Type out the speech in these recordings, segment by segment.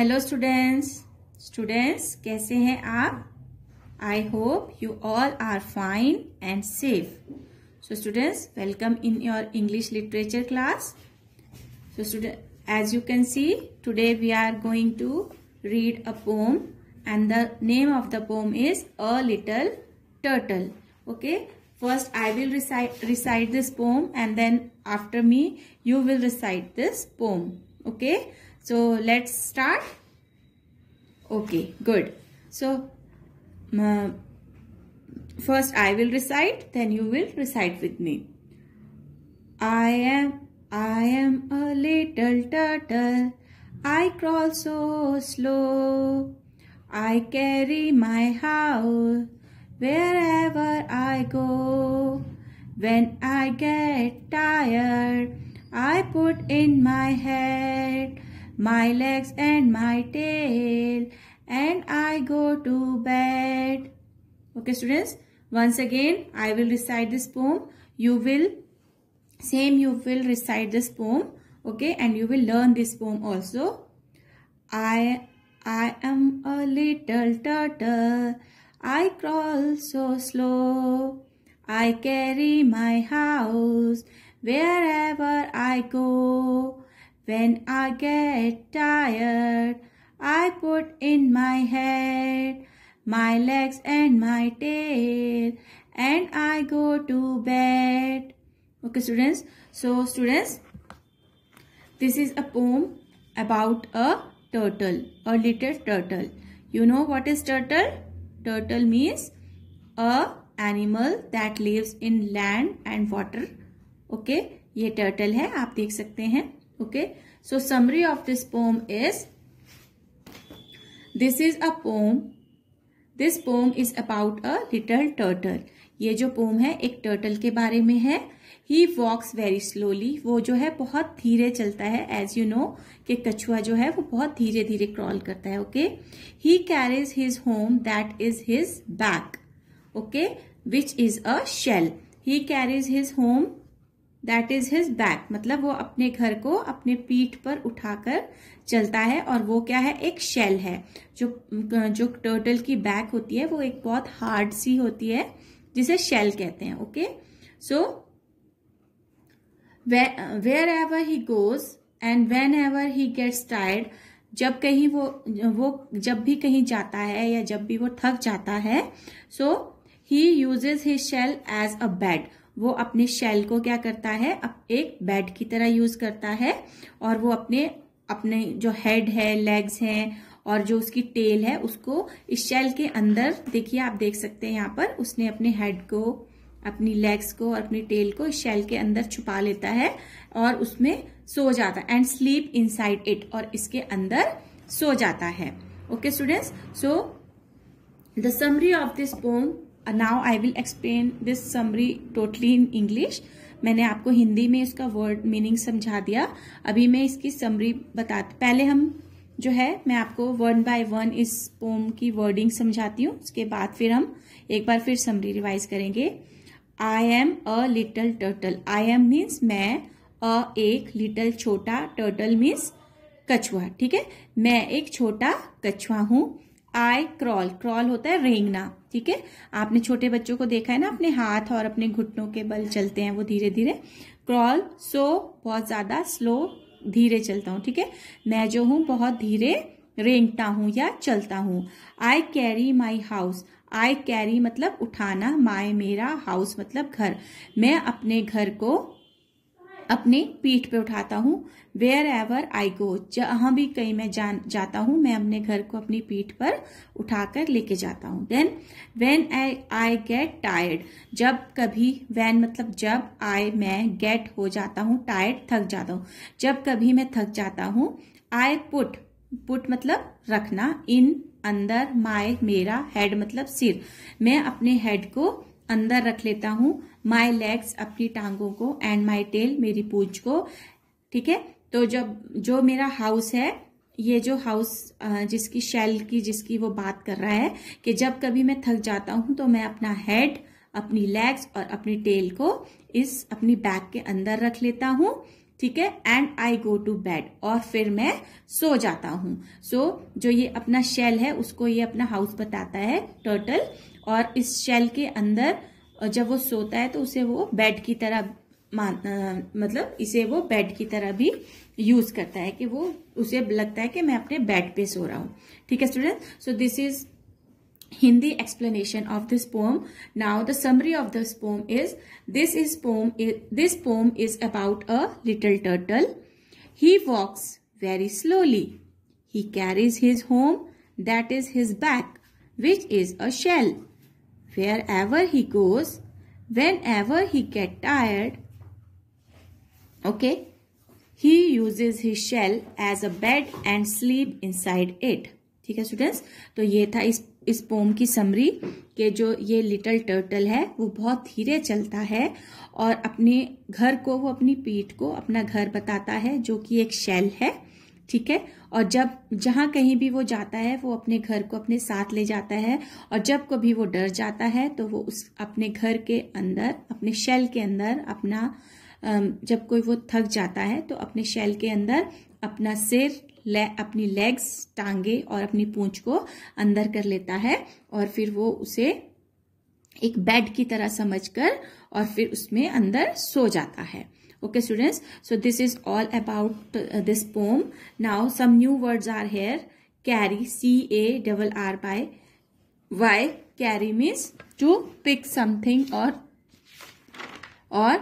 Hello students, students. कैसे हैं you? I hope you all are fine and safe so students welcome in your English literature class so as you can see today we are going to read a poem and the name of the poem is a little turtle okay first i will recite recite this poem and then after me you will recite this poem okay so let's start. Okay, good. So uh, first I will recite, then you will recite with me. I am, I am a little turtle. I crawl so slow. I carry my howl wherever I go. When I get tired, I put in my head my legs and my tail and I go to bed. Okay students, once again I will recite this poem. You will, same you will recite this poem. Okay, and you will learn this poem also. I, I am a little turtle. I crawl so slow. I carry my house wherever I go. When I get tired, I put in my head, my legs and my tail, and I go to bed. Okay, students. So, students, this is a poem about a turtle, a little turtle. You know what is turtle? Turtle means a animal that lives in land and water. Okay, ये turtle है आप देख सकते हैं okay so summary of this poem is this is a poem this poem is about a little turtle ये जो pome है एक टर्टल के बारे में है ही वॉक्स वेरी स्लोली वो जो है बहुत धीरे चलता है एज यू नो कि कछुआ जो है वो बहुत धीरे धीरे क्रॉल करता है okay he carries his home that is his back okay which is a shell he carries his home that is his back मतलब वो अपने घर को अपने पीठ पर उठाकर चलता है और वो क्या है एक शेल है जो जो टर्टल की बैक होती है वो एक बहुत हार्ड सी होती है जिसे शेल कहते हैं okay so wherever he goes and whenever he gets tired जब कहीं वो वो जब भी कहीं जाता है या जब भी वो थक जाता है so he uses his shell as a bed वो अपने शेल को क्या करता है एक बेड की तरह यूज करता है और वो अपने अपने जो हेड है लेग्स हैं और जो उसकी टेल है उसको इस शेल के अंदर देखिए आप देख सकते हैं यहाँ पर उसने अपने हेड को अपनी लेग्स को और अपनी टेल को इस शेल के अंदर छुपा लेता है और उसमें सो जाता है एंड स्लीप इनसाइड इट और इसके अंदर सो जाता है okay students so the summary of this poem now I will explain this summary totally in English मैंने आपको हिंदी में इसका वर्ड मीनिंग समझा दिया अभी मैं इसकी समरी बता पहले हम जो है मैं आपको वन बाय वन इस पोम की वर्डिंग समझाती हूँ उसके बाद फिर हम एक बार फिर समरी रिवाइज करेंगे I am a little turtle I am means मैं अ एक लिटल छोटा टर्टल मीन्स कछुआ ठीक है मैं एक छोटा कछुआ हूँ आई क्रॉल क्रॉल होता है रेंगना ठीक है आपने छोटे बच्चों को देखा है ना अपने हाथ और अपने घुटनों के बल चलते हैं वो धीरे धीरे क्रॉल सो बहुत ज़्यादा स्लो धीरे चलता हूँ ठीक है मैं जो हूँ बहुत धीरे रेंगता हूँ या चलता हूँ I carry my house I carry मतलब उठाना माए मेरा हाउस मतलब घर मैं अपने घर को अपने पीठ पे उठाता हूँ वेयर एवर आई गो जहां भी कहीं मैं जान जाता हूँ मैं अपने घर को अपनी पीठ पर उठाकर लेके जाता हूँ then when I I get tired जब कभी वैन मतलब जब आई मैं गेट हो जाता हूँ टायर्ड थक जाता हूँ जब कभी मैं थक जाता हूँ आई पुट पुट मतलब रखना इन अंदर माय मेरा हेड मतलब सिर मैं अपने हेड को अंदर रख लेता हूँ माई लेग्स अपनी टांगों को एंड माई टेल मेरी पूछ को ठीक है तो जब जो मेरा हाउस है ये जो हाउस जिसकी शेल की जिसकी वो बात कर रहा है कि जब कभी मैं थक जाता हूँ तो मैं अपना हेड अपनी लेग्स और अपनी टेल को इस अपनी बैग के अंदर रख लेता हूँ ठीक है and I go to bed और फिर मैं सो जाता हूँ सो so, जो ये अपना शेल है उसको ये अपना हाउस बताता है टर्टल और इस शेल के अंदर जब वो सोता है तो उसे वो बेड की तरह मान आ, मतलब इसे वो बेड की तरह भी यूज करता है कि वो उसे लगता है कि मैं अपने बेड पे सो रहा हूँ ठीक है student so this is Hindi explanation of this poem. Now the summary of this poem is this is poem is, this poem is about a little turtle. He walks very slowly. He carries his home that is his back which is a shell. wherever he goes, whenever he get tired, okay, he uses his shell as a bed and sleep inside it. ठीक है students तो ये था इस इस poem की summary के जो ये लिटल टर्टल है वो बहुत धीरे चलता है और अपने घर को वो अपनी पीठ को अपना घर बताता है जो कि एक शेल है ठीक है और जब जहाँ कहीं भी वो जाता है वो अपने घर को अपने साथ ले जाता है और जब कभी वो डर जाता है तो वो उस अपने घर के अंदर अपने शेल के अंदर अपना जब कोई वो थक जाता है तो अपने शेल के अंदर अपना सिर ले, अपनी लेग्स टांगे और अपनी पूंछ को अंदर कर लेता है और फिर वो उसे एक बेड की तरह समझकर और फिर उसमें अंदर सो जाता है okay students so this is all about uh, this poem now some new words are here carry c a double r by y carry means to pick something or or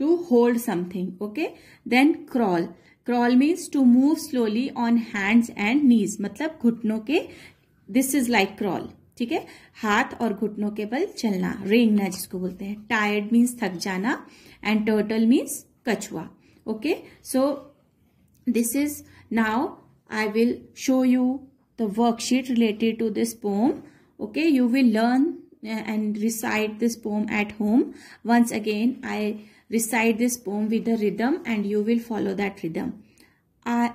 to hold something okay then crawl crawl means to move slowly on hands and knees matlab ghutno ke this is like crawl ठीक है हाथ और घुटनों के बल चलना रेंगना जिसको बोलते हैं टायर्ड मीन्स थक जाना एंड टर्टल मीन्स कछुआ okay so this is now I will show you the worksheet related to this poem okay you will learn and recite this poem at home once again I recite this poem with the rhythm and you will follow that rhythm I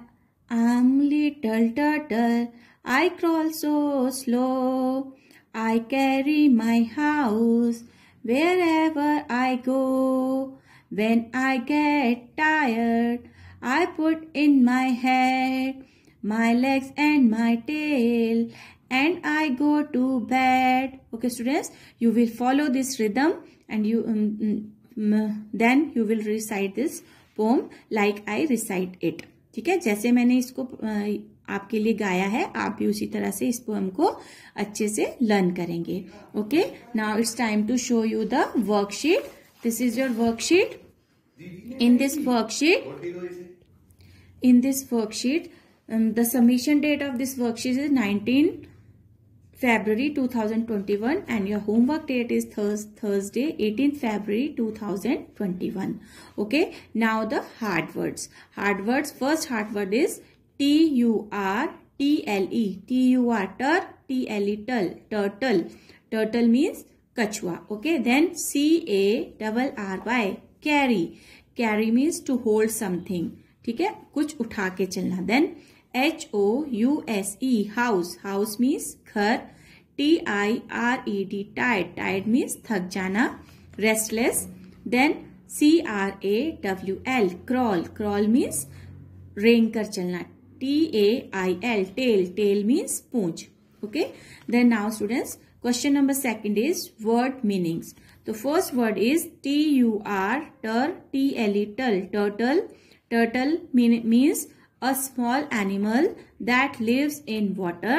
am little turtle I crawl so slow. I carry my house wherever I go. When I get tired, I put in my head, my legs and my tail and I go to bed. Okay students, you will follow this rhythm and you um, um, then you will recite this poem like I recite it. ठीक है जैसे मैंने इसको आपके लिए गाया है आप भी उसी तरह से इस पोएम को अच्छे से लर्न करेंगे okay now it's time to show you the worksheet this is your worksheet in this worksheet in this worksheet the submission date of this worksheet is nineteen February 2021 and your homework date is Thursday 18 February 2021 okay now the hard words hard words first hard word is T U R T L E T U R tur T L E tle turtle turtle means कछुआ okay then C A double R Y carry carry means to hold something ठीक है कुछ उठा के चलना then H O U S E house house means घर T I R E D tied tied means थक जाना restless then C R A W L crawl crawl means रेंग कर चलना T A I L tail tail means पूंछ okay then now students question number second is word meanings the first word is T U R tur T L E tul turtle turtle mean, means a small animal that lives in water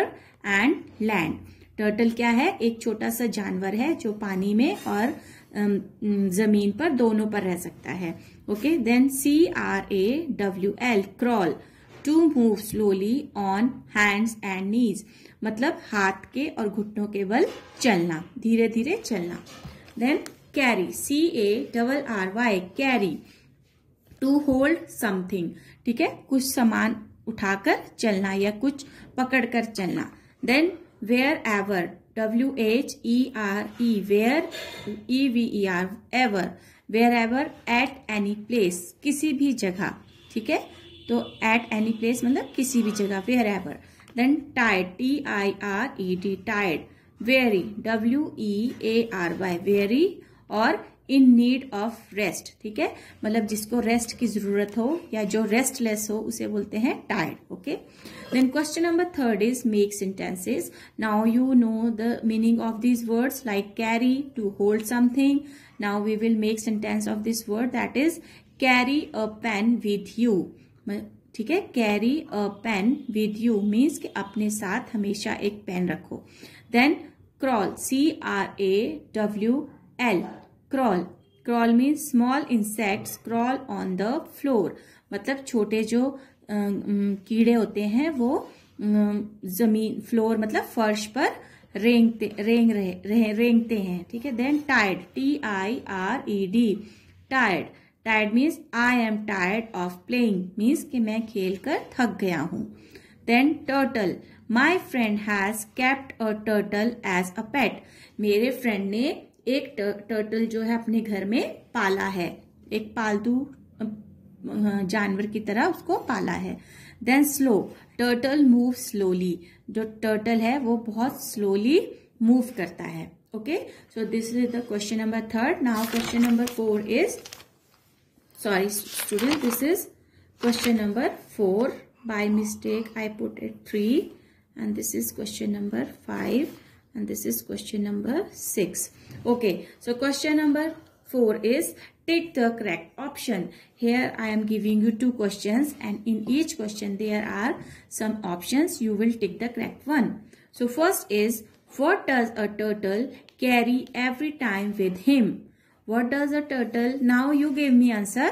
and land turtle क्या है एक छोटा सा जानवर है जो पानी में और जमीन पर दोनों पर रह सकता है okay then C R A W L crawl to move slowly on hands and knees मतलब हाथ के और घुटनों के बल चलना धीरे धीरे चलना then carry C A double R Y carry to hold something ठीक है कुछ सामान उठाकर चलना या कुछ पकड़कर चलना then wherever W H E R E where E V E R ever wherever at any place किसी भी जगह ठीक है तो एट एनी प्लेस मतलब किसी भी जगह पे एवर देन टाइड T I R E D Tide very W E A R Y very और इन नीड ऑफ रेस्ट ठीक है मतलब जिसको रेस्ट की जरूरत हो या जो रेस्टलेस हो उसे बोलते हैं tired okay then question number third is make sentences now you know the meaning of this words like carry to hold something now we will make sentence of this word that is carry a pen with you ठीक है carry a pen with you means कि अपने साथ हमेशा एक pen रखो then crawl C R A W L crawl crawl means small insects crawl on the floor मतलब छोटे जो कीड़े होते हैं वो जमीन फ्लोर मतलब फर्श पर रेंगते रेंग रहे, रेंगते हैं ठीक है देन टाइड T I R E D tired tired means I am tired of playing means कि मैं खेल कर थक गया हूँ then turtle my friend has kept a turtle as a pet मेरे फ्रेंड ने एक टर्टल जो है अपने घर में पाला है एक पालतू जानवर की तरह उसको पाला है then slow turtle move slowly जो टर्टल है वो बहुत स्लोली मूव करता है okay so this is the question number third now question number four is sorry student this is question number 4 by mistake I put it 3 and this is question number 5 and this is question number 6 okay so question number 4 is take the correct option here I am giving you two questions and in each question there are some options you will take the correct one so first is what does a turtle carry every time with him what does a turtle? Now you gave me answer.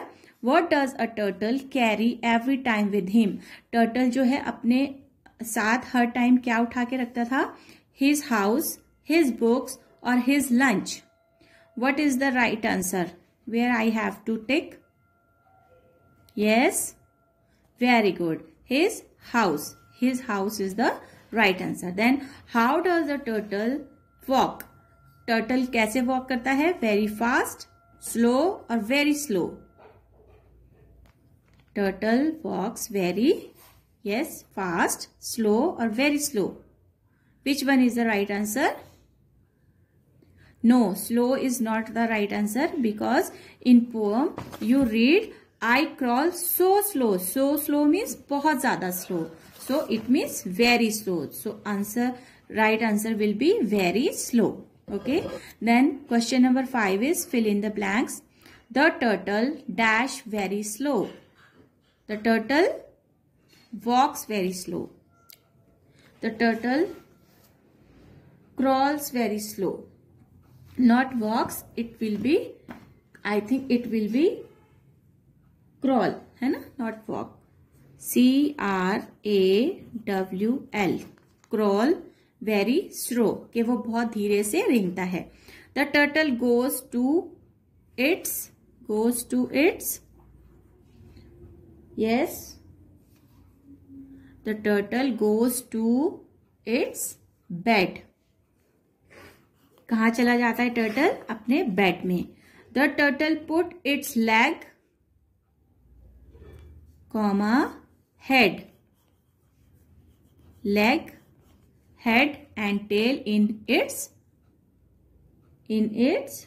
What does a turtle carry every time with him? Turtle जो है अपने साथ हर time क्या उठा के रखता था His house, his books, और his lunch? What is the right answer? Where I have to tick? yes very good his house his house is the right answer then how does a turtle walk turtle कैसे walk करता है very fast slow और very slow turtle walks very yes fast slow और very slow which one is the right answer no slow is not the right answer because in poem you read I crawl so slow so slow means बहुत ज्यादा slow so it means very slow so answer right answer will be very slow Okay. Then question number 5 is fill in the blanks. The turtle dash very slow. The turtle walks very slow. The turtle crawls very slow. Not walks, it will be, I think it will be crawl, hai na? not walk. C-R-A-W-L, crawl very slow कि वो बहुत धीरे से रेंगता है the turtle goes to its goes to its yes the turtle goes to its bed कहा चला जाता है टर्टल अपने बेड में the turtle put its leg comma head leg head and tail in its in its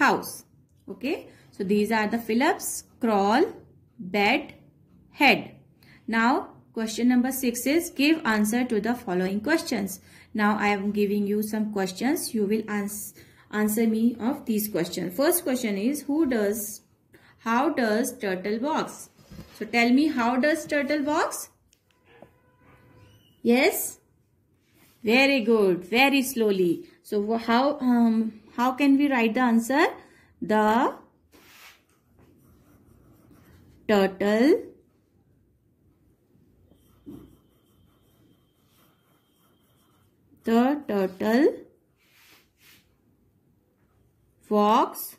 house. Okay. So these are the Phillips crawl, bed, head. Now question number 6 is give answer to the following questions. Now I am giving you some questions. You will ans answer me of these questions. First question is who does, how does turtle box? So tell me how does turtle box? Yes. Very good. Very slowly. So how um, how can we write the answer? The turtle the turtle walks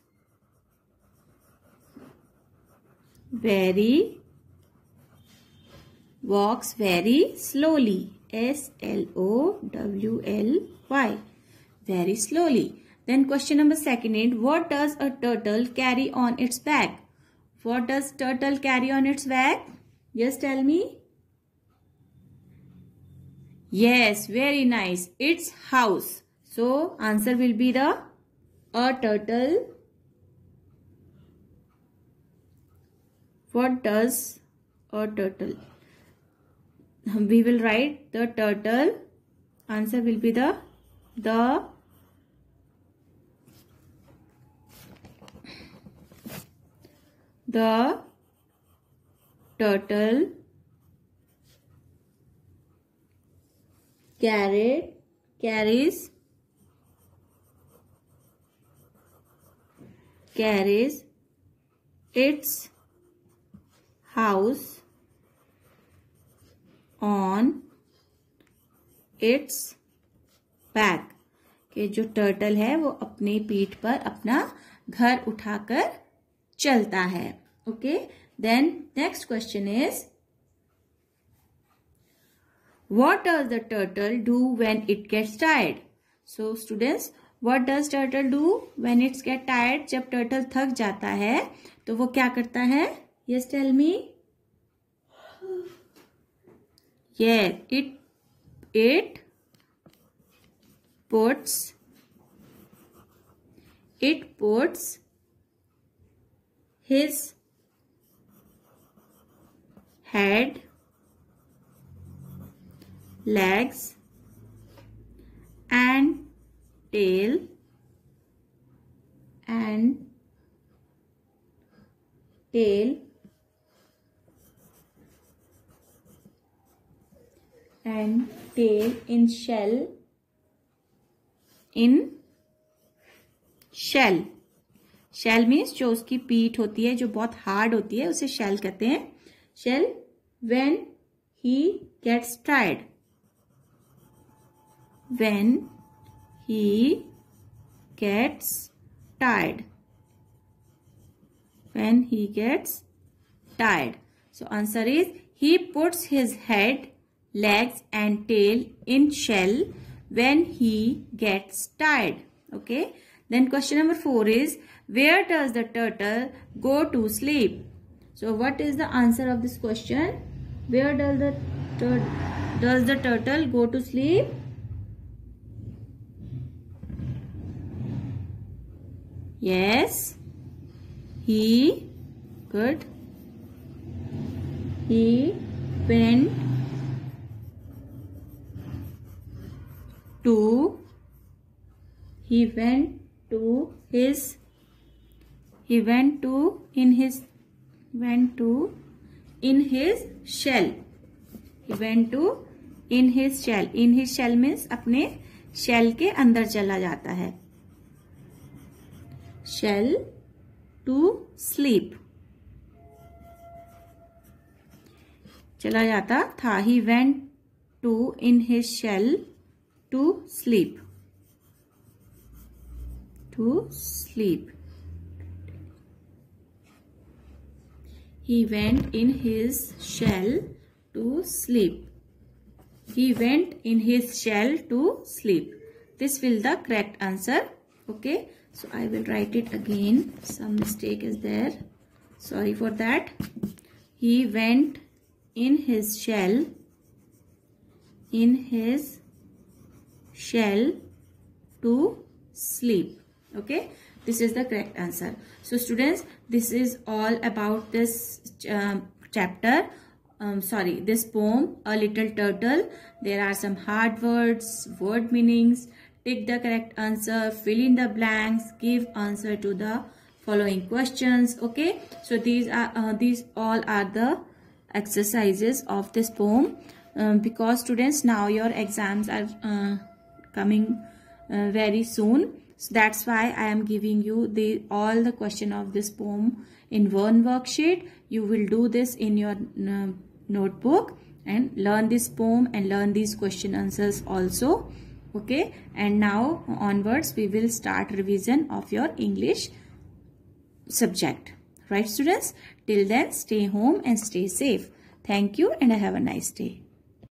very walks very slowly S L O W L Y. Very slowly. Then question number second. What does a turtle carry on its back? What does turtle carry on its back? Just tell me. Yes, very nice. It's house. So answer will be the a turtle. What does a turtle? we will write the turtle answer will be the the the turtle carrot carries carries its house on its back के जो turtle है वो अपने पीठ पर अपना घर उठाकर चलता है okay then next question is what does the turtle do when it gets tired so students what does turtle do when its get tired जब टर्टल थक जाता है तो वो क्या करता है yes tell me here it it puts it puts his head legs and tail and tail and tail in shell in shell shell means जो उसकी पीठ होती है जो बहुत हार्ड होती है उसे शेल कहते हैं shell when he gets tired when he gets tired when he gets tired so answer is he puts his head legs and tail in shell when he gets tired. Okay. Then question number 4 is where does the turtle go to sleep? So what is the answer of this question? Where does the does the turtle go to sleep? Yes. He good. He went to he went to his he went to in his went to in his shell he went to in his shell in his shell means apne shell ke andar chala jata hai shell to sleep चला जाता था he went to in his shell to sleep to sleep he went in his shell to sleep he went in his shell to sleep this will the correct answer okay so i will write it again some mistake is there sorry for that he went in his shell in his shell to sleep okay this is the correct answer so students this is all about this um, chapter um, sorry this poem a little turtle there are some hard words word meanings Take the correct answer fill in the blanks give answer to the following questions okay so these are uh, these all are the exercises of this poem um, because students now your exams are uh, coming uh, very soon. So that's why I am giving you the all the question of this poem in one worksheet. You will do this in your uh, notebook and learn this poem and learn these question answers also. Okay. And now onwards we will start revision of your English subject. Right students? Till then stay home and stay safe. Thank you and have a nice day.